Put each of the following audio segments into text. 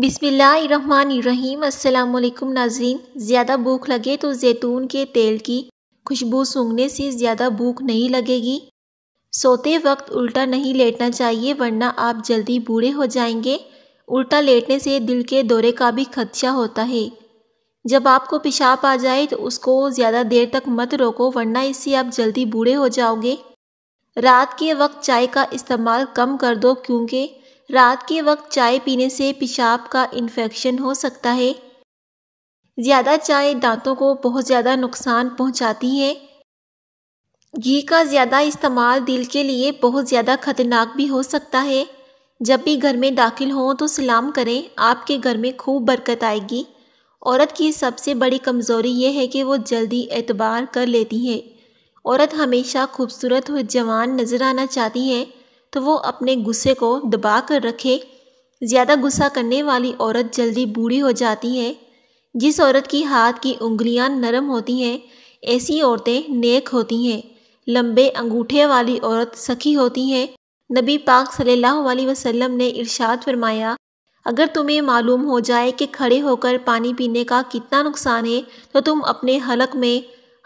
बिसमीम् अल्लाम नाजीन ज़्यादा भूख लगे तो जैतून के तेल की खुशबू सूंघने से ज़्यादा भूख नहीं लगेगी सोते वक्त उल्टा नहीं लेटना चाहिए वरना आप जल्दी बूढ़े हो जाएंगे उल्टा लेटने से दिल के दौरे का भी खदशा होता है जब आपको पेशाब आ जाए तो उसको ज़्यादा देर तक मत रोको वरना इससे आप जल्दी बूढ़े हो जाओगे रात के वक्त चाय का इस्तेमाल कम कर दो क्योंकि रात के वक्त चाय पीने से पेशाब का इन्फेक्शन हो सकता है ज़्यादा चाय दांतों को बहुत ज़्यादा नुकसान पहुंचाती है घी का ज़्यादा इस्तेमाल दिल के लिए बहुत ज़्यादा खतरनाक भी हो सकता है जब भी घर में दाखिल हों तो सलाम करें आपके घर में खूब बरकत आएगी औरत की सबसे बड़ी कमज़ोरी यह है कि वो जल्दी एतबार कर लेती है औरत हमेशा खूबसूरत और जवान नज़र आना चाहती है तो वो अपने गुस्से को दबा कर रखे ज़्यादा गुस्सा करने वाली औरत जल्दी बूढ़ी हो जाती है जिस औरत की हाथ की उंगलियां नरम होती हैं ऐसी औरतें नेक होती हैं लंबे अंगूठे वाली औरत सखी होती हैं नबी पाक सल्लल्लाहु अलैहि वसल्लम ने इरशाद फरमाया अगर तुम्हें मालूम हो जाए कि खड़े होकर पानी पीने का कितना नुकसान है तो तुम अपने हलक में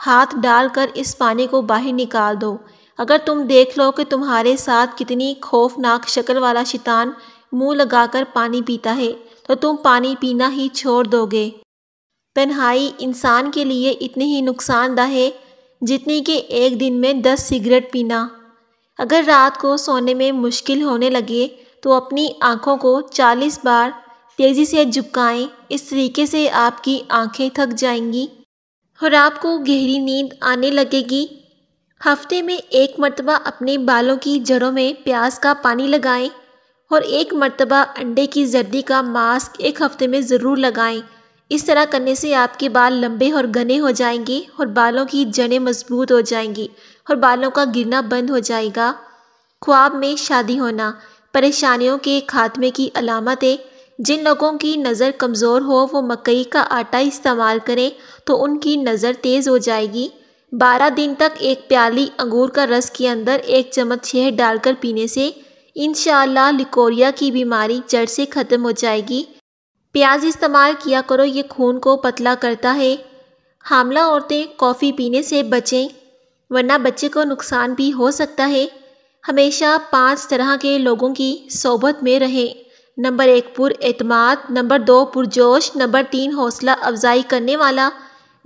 हाथ डालकर इस पानी को बाहर निकाल दो अगर तुम देख लो कि तुम्हारे साथ कितनी खौफनाक शक्ल वाला शैतान मुंह लगाकर पानी पीता है तो तुम पानी पीना ही छोड़ दोगे पन्हाई इंसान के लिए इतनी ही नुकसानदह है जितनी कि एक दिन में दस सिगरेट पीना अगर रात को सोने में मुश्किल होने लगे तो अपनी आँखों को चालीस बार तेज़ी से झुकाएं इस तरीके से आपकी आंखें थक जाएंगी और आपको गहरी नींद आने लगेगी हफ्ते में एक मरतबा अपने बालों की जड़ों में प्याज का पानी लगाएं और एक मरतबा अंडे की जर्दी का मास्क एक हफ्ते में ज़रूर लगाएं इस तरह करने से आपके बाल लंबे और घने हो जाएंगे और बालों की जड़ें मजबूत हो जाएंगी और बालों का गिरना बंद हो जाएगा ख्वाब में शादी होना परेशानियों के खात्मे की अलामतें जिन लोगों की नज़र कमज़ोर हो वो मकई का आटा इस्तेमाल करें तो उनकी नज़र तेज़ हो जाएगी बारह दिन तक एक प्याली अंगूर का रस के अंदर एक चम्मच शहद डालकर पीने से इन लिकोरिया की बीमारी जड़ से ख़त्म हो जाएगी प्याज इस्तेमाल किया करो ये खून को पतला करता है हामला औरतें कॉफ़ी पीने से बचें वरना बच्चे को नुकसान भी हो सकता है हमेशा पांच तरह के लोगों की सोबत में रहें नंबर एक पुर एतमाद नंबर दो पुरजोश नंबर तीन हौसला अफजाई करने वाला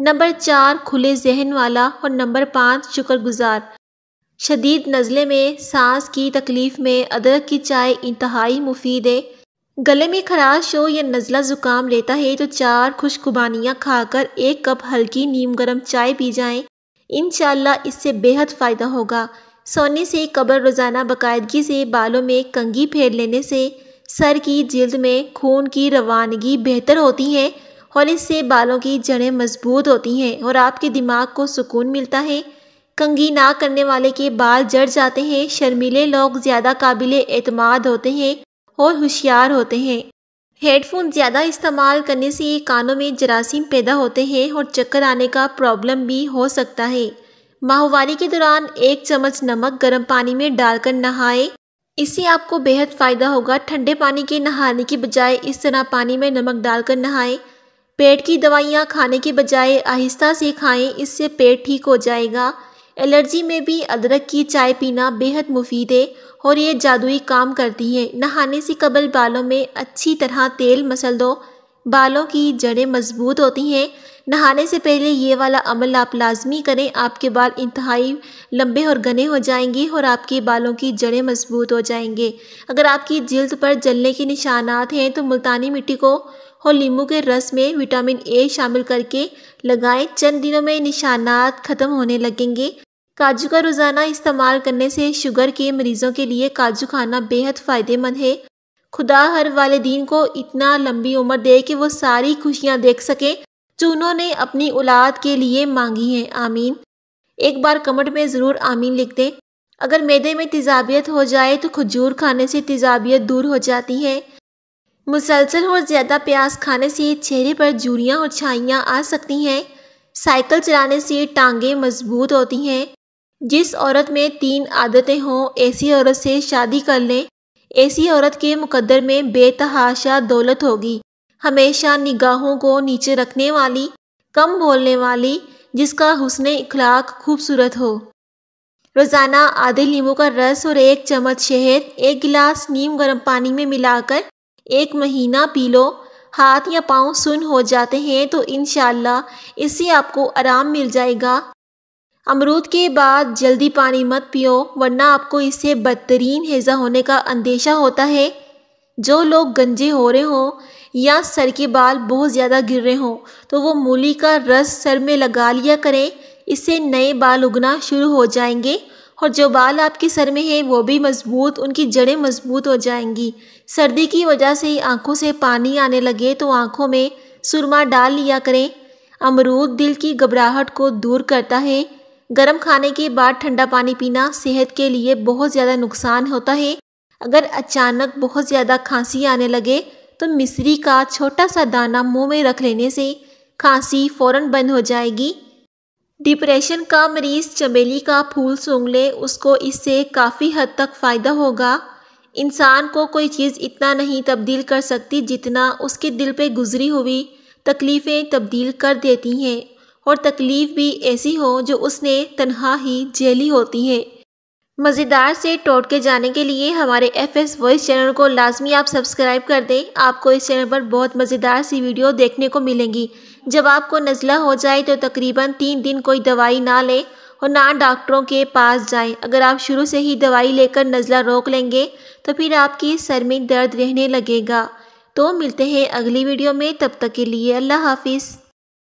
नंबर चार खुले जहन वाला और नंबर पाँच शुक्रगुजार शदीद नज़ले में सांस की तकलीफ़ में अदरक की चाय इंतहाई मुफीद है गले में खराश हो या नज़ला ज़ुकाम लेता है तो चार खुशगुबानियाँ खाकर एक कप हल्की नीम गर्म चाय पी जाएँ इन इससे बेहद फ़ायदा होगा सोने से कब्र रोज़ाना बाकायदगी से बालों में कंगी फेर लेने से सर की जल्द में खून की रवानगी बेहतर होती है और इससे बालों की जड़ें मजबूत होती हैं और आपके दिमाग को सुकून मिलता है कंगी ना करने वाले के बाल जड़ जाते हैं शर्मीले लोग ज़्यादा काबिल एतमाद होते हैं और होशियार होते हैं हेडफोन ज़्यादा इस्तेमाल करने से कानों में जरासीम पैदा होते हैं और चक्कर आने का प्रॉब्लम भी हो सकता है माहवारी के दौरान एक चम्मच नमक गर्म पानी में डालकर नहाएं इससे आपको बेहद फ़ायदा होगा ठंडे पानी के नहाने की बजाय इस तरह पानी में नमक डालकर नहाएं पेट की दवाइयाँ खाने के बजाय आहिस्ता से खाएं इससे पेट ठीक हो जाएगा एलर्जी में भी अदरक की चाय पीना बेहद मुफीद है और ये जादुई काम करती है नहाने से कबल बालों में अच्छी तरह तेल मसल दो बालों की जड़ें मजबूत होती हैं नहाने से पहले ये वाला अमल आप लाजमी करें आपके बाल इंतहाई लंबे और घने हो जाएंगे और आपके बालों की जड़ें मजबूत हो जाएंगे अगर आपकी जल्द पर जलने के निशानात हैं तो मुल्तानी मिट्टी को और नींबू के रस में विटामिन ए शामिल करके लगाएं चंद दिनों में निशानात ख़त्म होने लगेंगे काजू का रोज़ाना इस्तेमाल करने से शुगर के मरीज़ों के लिए काजू खाना बेहद फ़ायदेमंद है खुदा हर दिन को इतना लंबी उम्र दे कि वो सारी खुशियाँ देख सकें जो उन्होंने अपनी औलाद के लिए मांगी हैं आमीन एक बार कमेंट में ज़रूर आमीन लिख दें अगर मैदे में तेजाबियत हो जाए तो खजूर खाने से तेजाबियत दूर हो जाती है मुसलसल और ज़्यादा प्याज खाने से चेहरे पर जूड़ियाँ और छाइयाँ आ सकती हैं साइकिल चलाने से टांगे मजबूत होती हैं जिस औरत में तीन आदतें हों ऐसी औरत से शादी कर लें ऐसी औरत के मुकद्दर में बेतहाशा दौलत होगी हमेशा निगाहों को नीचे रखने वाली कम बोलने वाली जिसका हुसन इखलाक खूबसूरत हो रोज़ाना आधे नींबू का रस और एक चम्मच शहद एक गिलास नीम गर्म पानी में मिलाकर एक महीना पी लो हाथ या पाँव सुन हो जाते हैं तो इन इससे आपको आराम मिल जाएगा अमरूद के बाद जल्दी पानी मत पियो वरना आपको इससे बदतरीन हैज़ा होने का अंदेशा होता है जो लोग गंजे हो रहे हों या सर के बाल बहुत ज़्यादा गिर रहे हों तो वो मूली का रस सर में लगा लिया करें इससे नए बाल उगना शुरू हो जाएंगे और जो बाल आपके सर में है वो भी मजबूत उनकी जड़ें मजबूत हो जाएंगी सर्दी की वजह से आंखों से पानी आने लगे तो आंखों में सुरमा डाल लिया करें अमरूद दिल की घबराहट को दूर करता है गर्म खाने के बाद ठंडा पानी पीना सेहत के लिए बहुत ज़्यादा नुकसान होता है अगर अचानक बहुत ज़्यादा खांसी आने लगे तो मिश्री का छोटा सा दाना मुँह में रख लेने से खांसी फ़ौरन बंद हो जाएगी डिप्रेशन का मरीज़ चमेली का फूल सूंघ ले उसको इससे काफ़ी हद तक फ़ायदा होगा इंसान को कोई चीज़ इतना नहीं तब्दील कर सकती जितना उसके दिल पे गुजरी हुई तकलीफ़ें तब्दील कर देती हैं और तकलीफ़ भी ऐसी हो जो उसने तनहा ही झेली होती है मज़ेदार से टोट के जाने के लिए हमारे एफ एस वॉइस चैनल को लाजमी आप सब्सक्राइब कर दें आपको इस चैनल पर बहुत मज़ेदार सी वीडियो देखने को मिलेंगी जब आपको नज़ला हो जाए तो तकरीबन तीन दिन कोई दवाई ना लें और ना डॉक्टरों के पास जाएं अगर आप शुरू से ही दवाई लेकर नज़ला रोक लेंगे तो फिर आपके सर में दर्द रहने लगेगा तो मिलते हैं अगली वीडियो में तब तक के लिए अल्लाह हाफिज़